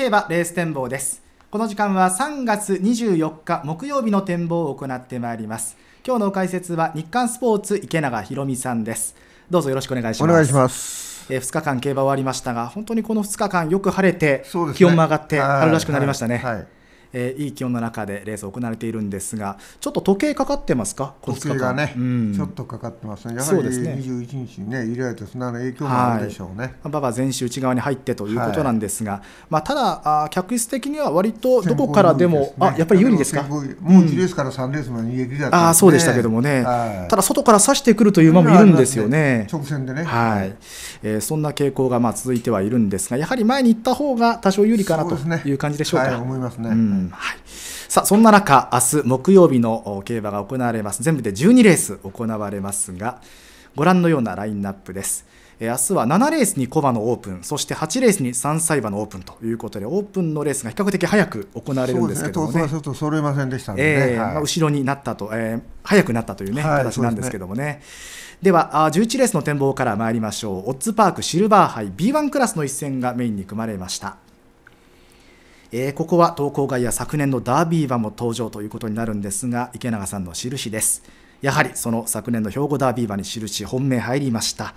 競馬レース展望ですこの時間は3月24日木曜日の展望を行ってまいります今日の解説は日刊スポーツ池永博美さんですどうぞよろしくお願いしますお願いしますえ2日間競馬終わりましたが本当にこの2日間よく晴れて、気温も上がって春らしくなりましたね、はいはいはいえー、いい気温の中でレース行われているんですが、ちょっと時計かかってますか、時計がね、うん、ちょっとかかってますね、やはり21日にね、入れられと砂の影響もあるでしょうね。馬、は、場、い、前週内側に入ってということなんですが、はい、まあ、ただあ、客室的には割とどこからでも、でね、あやっぱり有利ですか。もう1レースから3レースまで逃げ切りだった、ねあそうでしたけどもね、はい、ただ外から差してくるという馬もいるんですよね。直線でね、はいえー、そんな傾向がまあ続いてはいるんですが、やはり前に行った方が多少有利かなという感じでしょうか。うねはい、思いますね、うんはい、さあそんな中、明日木曜日の競馬が行われます、全部で12レース行われますが、ご覧のようなラインナップです。明日は7レースにコバのオープン、そして8レースに3歳馬のオープンということで、オープンのレースが比較的早く行われるんですけどもね、ちょっと揃いませんでしたね、えーはいま後ろになったと、えー、早くなったというね、はい、形なんですけどもね。ではあ11レースの展望から参りましょうオッズパークシルバー杯 B1 クラスの一戦がメインに組まれましたえー、ここは投稿外や昨年のダービー馬も登場ということになるんですが池永さんの印ですやはりその昨年の兵庫ダービー馬に印本命入りました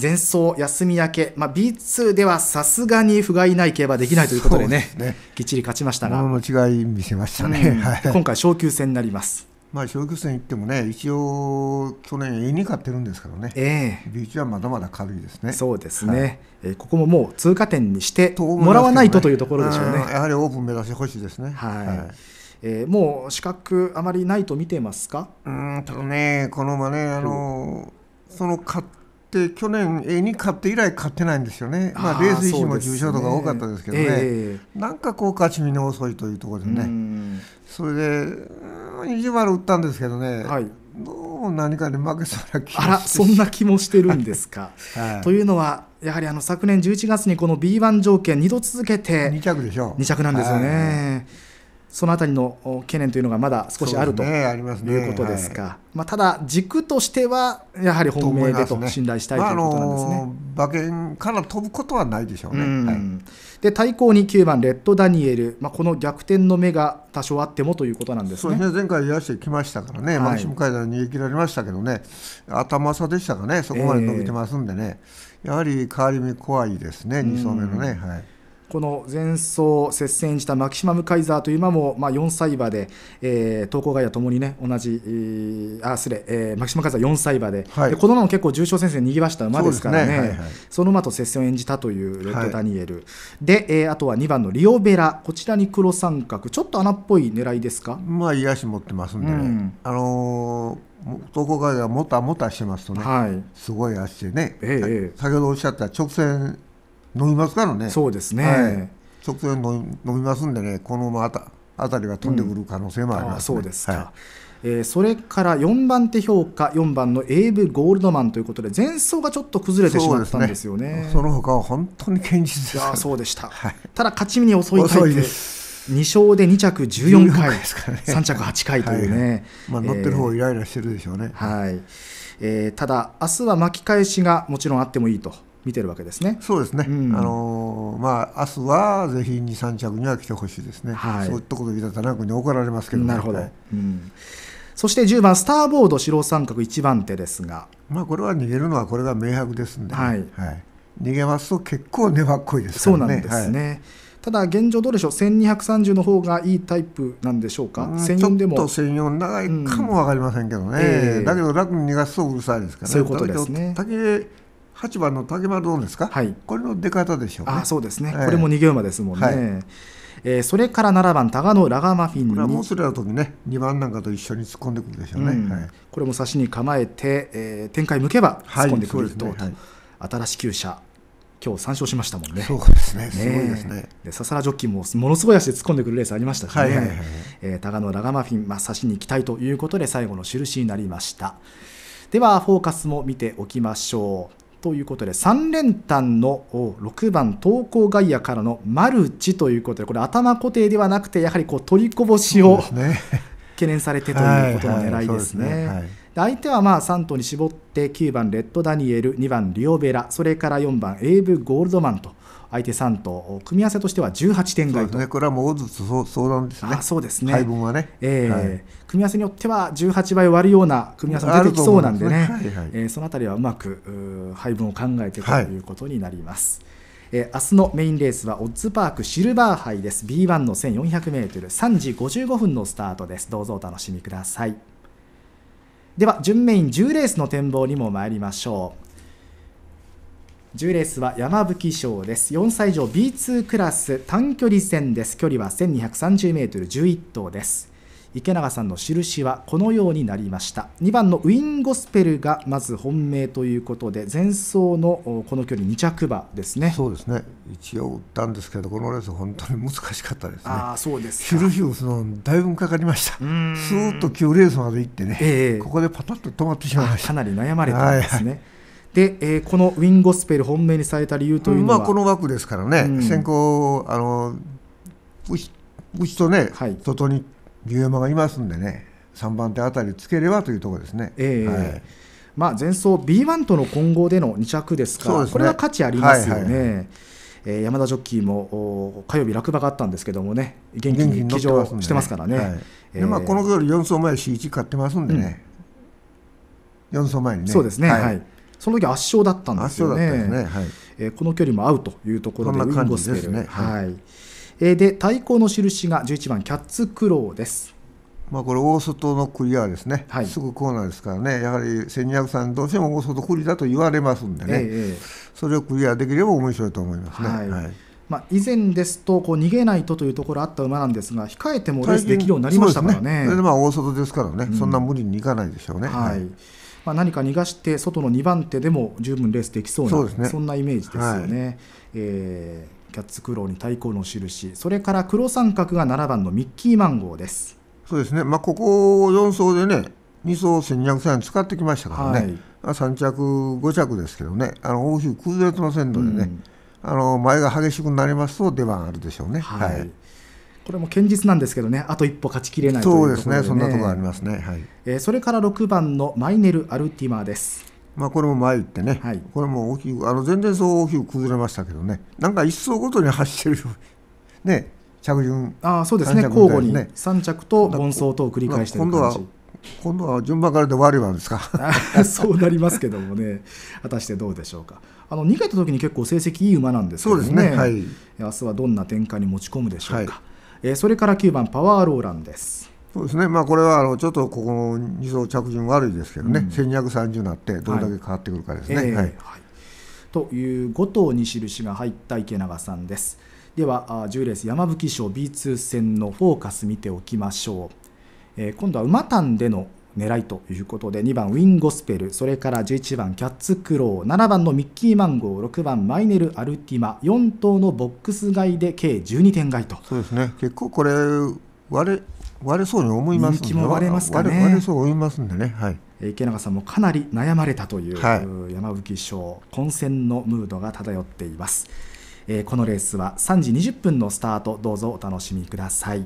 前走休み明け、まあ、B2 ではさすがに不甲斐ない競馬できないということでね、ね、きっちり勝ちましたが間違い見せましたね、うん、今回昇級戦になりますまあ、小学生に行ってもね、一応、去年、a に買ってるんですけどね、えー、B1 はまだまだ軽いですね。そうですね、はい、えー、ここももう通過点にして、もらわないと、というところでしょうね。やはりオープン目指してほしいですね。はい、はい、えー、もう資格、あまりないと見てますかうんとね、このまね、あのその買っって去年 A に勝って以来勝ってないんですよね、まあ、レース維身も重症度が多かったですけどね、ねえー、なんかこう勝ち身の遅いというところでね、それで意地悪打ったんですけどね、はい、どう何かに負けそうな気あらそんな気もしてるんですか。はい、というのはやはりあの昨年11月にこの B1 条件2度続けて2着でしょう2着なんですよね。はいそのあたりの懸念というのがまだ少しあるということですか、まあ、ただ、軸としてはやはり本命でと信頼したいということなんですね。ねまあ、あ馬券から飛ぶことはないでしょうね、はい、で対抗に9番、レッドダニエル、まあ、この逆転の目が多少あってもということなんですね前回、癒してきましたからね、マキシム海岸逃げ切られましたけどね、頭差でしたかね、そこまで伸びてますんでね、えー、やはり変わり目怖いですね、2走目のね。はいこの前走接戦したマキシマムカイザーという馬も、まあ、4歳馬で、えー、東高外野ともにね同じ、えー、あ失礼、えー、マキシマムカイザー4歳馬ではい、でこの馬も結構重賞戦線にぎわした馬ですからね、ねはいはい、その馬と接戦を演じたというレッド・ダニエル、はい、で、えー、あとは2番のリオベラこちらに黒三角ちょっと穴っぽい狙いですかまあ癒し持ってますんでね、うん、あのー男がもたもたしてますとね、はい、すごい足でね、ええ、先ほどおっしゃった直線飲みますからねそうですね、はい、直線飲み飲みますんでねこのまたあたりが飛んでくる可能性もあります、ねうん、そうですか、はい、えー、それから四番手評価四番のエイブ・ゴールドマンということで前走がちょっと崩れてしまったんですよね、ね、その他は本当に堅実です、ね、そうでした、はい、ただ勝ち目に遅いタイプ2勝で2着14回3着8回というね、まあ、乗ってる方イライラしてるでしょうね、えー、はいえー、ただ明日は巻き返しがもちろんあってもいいと見てるわけですね。そうですね。うん、あのまあ明日はぜひ二三着には来てほしいですね。はい、そういったことで田楽に怒られますけど、ね、なるほど。うん。そして10番スターボード白三角一番手ですが、まあ、これは逃げるのはこれが明白ですんで、はいはい、逃げますと結構粘っこいです、ね、そうなんですね、はい、ただ現状どうでしょう1230の方がいいタイプなんでしょうか、うん、1 4でもちょっと1004長いかも分かりませんけどね、うんえー、だけど楽に逃がすとうるさいですからねそういうことですねだけ8番の竹丸どうですか、はい、これの出方でしょう、ね、あそうですね、えー、これも逃げ馬ですもんね、はい、えー、それから7番、タガノ・ラガマフィンこれはモスレの時ね、2番なんかと一緒に突っ込んでくるでしょうね、うんはい、これも差しに構えて、えー、展開向けば突っ込んでくると、はいね、新しい厩舎、今日参照しましたもんね。そうですね。すごいですね。で、ササラジョッキーもものすごい足で突っ込んでくるレースありましたしね。はいえー、タガノラガマフィン、まあ、差しに行きたいということで、最後の印になりました。では、フォーカスも見ておきましょう。ということで3連単の6番投稿外野からのマルチということでこれ頭固定ではなくてやはりこう取りこぼしを、ね、懸念されてということの狙いですね。相手はまあ3頭に絞って9番レッドダニエル2番リオベラそれから4番エイブ・ゴールドマンと相手3と組み合わせとしては18点外と、ね、これはもう大ず相談ですねそうですね配分はね、えー、はい、組み合わせによっては18倍割るような組み合わせが出てきそうなんでね、ねはいはい、えー、そのあたりはうまく配分を考えていくということになります。はいえー、明日のメインレースはオッズパークシルバー杯です B1 の 1400m3 時55分のスタートですどうぞお楽しみくださいでは準メイン10レースの展望にも参りましょう10レースは山吹賞です。4歳以上 B2 クラス短距離戦です。距離は1230メートル11頭です。池永さんの印はこのようになりました。2番のウィンゴスペルがまず本命ということで、前走のこの距離2着馬ですね。そうですね。一応打ったんですけど、このレース本当に難しかったですね。ああ、そうですか。印をそのだいぶかかりました。スーッと9レースまで行ってね、えー、ここでパタッと止まってしまいました。かなり悩まれたんですね。はいはいで、えー、このウィン・ゴスペル本命にされた理由というのは、まあ、この枠ですからね、うん、先行あのうしうちとね、はい、外に牛山がいますんでね3番手あたりつければというところですね。えー、はいまあ、前走 B1 との混合での2着ですから、ね、これは価値ありますよね。はいはいはいえー、山田ジョッキーもお火曜日落馬があったんですけどもね元気に騎乗してますからね、ねはいえー、まあ、この頃4走前 C1 買ってますんでね、うん、4走前にねそうですね、はい、はい、その時圧勝だったんですよね。ねはい、えー、この距離も合うというところでウィンゴスペル、ね、はい。えー、で対抗の印が11番キャッツクローです。まあ、これ大外のクリアですね、はい、すぐコーナーですからね、やはり千二百0さんどうしても大外不利だと言われますんでね、ええ、それをクリアできれば面白いと思いますね。はい、はいまあ、以前ですとこう逃げないとというところあった馬なんですが控えてもレースできるようになりましたからね。そねそれでまあ大外ですからね、うん、そんな無理にいかないでしょうね。はい、はいまあ、何か逃がして外の2番手でも十分レースできそうなそ、ね,、そんなイメージですよね。はい、えー、キャッツクローに対抗の印それから黒三角が7番のミッキーマンゴーですそうですね、まあ、ここを4走でね2走1200円使ってきましたからね、はい、あ、3着5着ですけどねあの大きく崩れてませんのでね、うん、あの前が激しくなりますと出番あるでしょうね。はい、はいこれも堅実なんですけどね、あと一歩勝ちきれないというところで、ね、そうですね、そんなところありますね、はいえー、それから6番のマイネル・アルティマーです。まあこれも前言ってね、はい、これも大きく、あの然そう大きく崩れましたけどね、なんか一走ごとに走ってる、ね、着順、あそうですね、交互に3着と盆走とを繰り返してる感じ。今度は順番からで悪いわですか そうなりますけどもね 果たしてどうでしょうかあの逃げた時に結構成績いい馬なんですけどねそうですね、はい、明日はどんな展開に持ち込むでしょうか、はいえそれから9番、パワーローランです。そうですね、まあ、これはあのちょっとここの2層着順悪いですけどね、うん、1230になって、どれだけ変わってくるかですね。はい、という5頭に印が入った池永さんです。では、10レース山吹賞 B2 戦のフォーカス見ておきましょう。えー、今度は馬単での狙いということで2番ウィン・ゴスペルそれから11番キャッツ・クロー7番のミッキー・マンゴー6番マイネル・アルティマ4頭のボックス外で計12点外とそうですね結構これ割れ割れそうに思います人気も割れますかね割れそう思いますんでね、はい、池永さんもかなり悩まれたという、はい、山吹賞混戦のムードが漂っています、えー、このレースは3時20分のスタートどうぞお楽しみください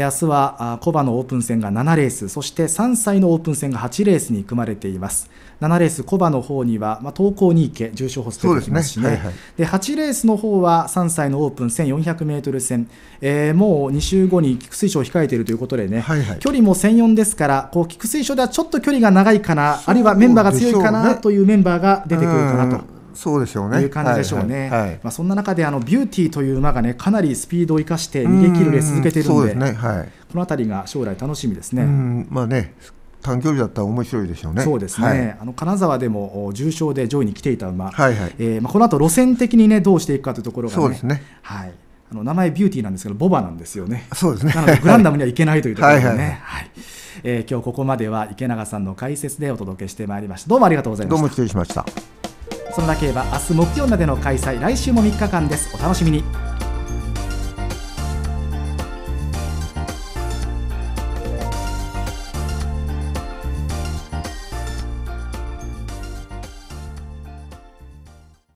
明日はコバのオープン戦が7レース、そして3歳のオープン戦が8レースに組まれています。7レース、コバの方には、まあ、東高に池、重賞ホストできますしね、ねはいはい、で8レースの方は3歳のオープン1400 m 戦、えー、もう2週後に菊水賞を控えているということでね、はいはい、距離も1004ですから、こう菊水賞ではちょっと距離が長いかな、あるいはメンバーが強いかなというメンバーが出てくるかなと。そうでしょうねという感じでしょうね、はいはいはい、まあ、そんな中であのビューティーという馬が、ね、かなりスピードを生かして逃げ切るレース続けているので、ねはい、この辺りが将来楽しみですね。まあね短距離だったら面白いでしょうね。そうですね。はい、あの金沢でも重傷で上位に来ていた馬、はいはい、えー、まあこの後路線的にねどうしていくかというところが、ね、そうですね。はい。あの名前ビューティーなんですけどボバなんですよね。そうですね。なのでグランダムにはいけないというところでね。はいはいはいはえー、今日ここまでは池永さんの解説でお届けしてまいりました。どうもありがとうございました。どうも失礼しました。そのだけ競馬明日木曜までの開催来週も3日間ですお楽しみに